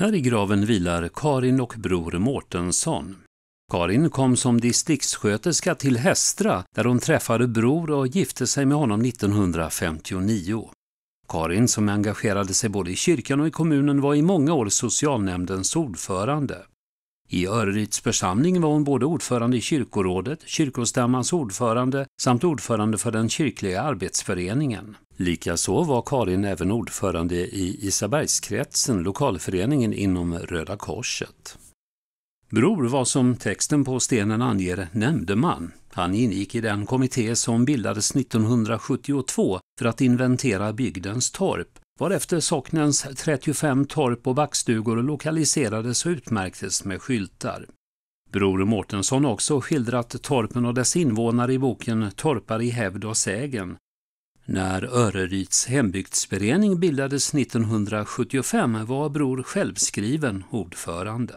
Här i graven vilar Karin och Bror Mårtensson. Karin kom som distriktssköterska till Hästra där hon träffade Bror och gifte sig med honom 1959. Karin, som engagerade sig både i kyrkan och i kommunen, var i många år socialnämndens ordförande. I Örryds församling var hon både ordförande i kyrkorådet, kyrkostämmans ordförande samt ordförande för den kyrkliga arbetsföreningen. Likaså var Karin även ordförande i Isabergskretsen, lokalföreningen inom Röda Korset. Bror var som texten på stenen anger nämndeman. Han ingick i den kommitté som bildades 1972 för att inventera bygdens torp, varefter socknens 35 torp och backstugor lokaliserades och utmärktes med skyltar. Bror Mårtensson har också skildrat torpen och dess invånare i boken Torpar i hävd och sägen när Öreryds hembygdsförening bildades 1975 var Bror självskriven ordförande.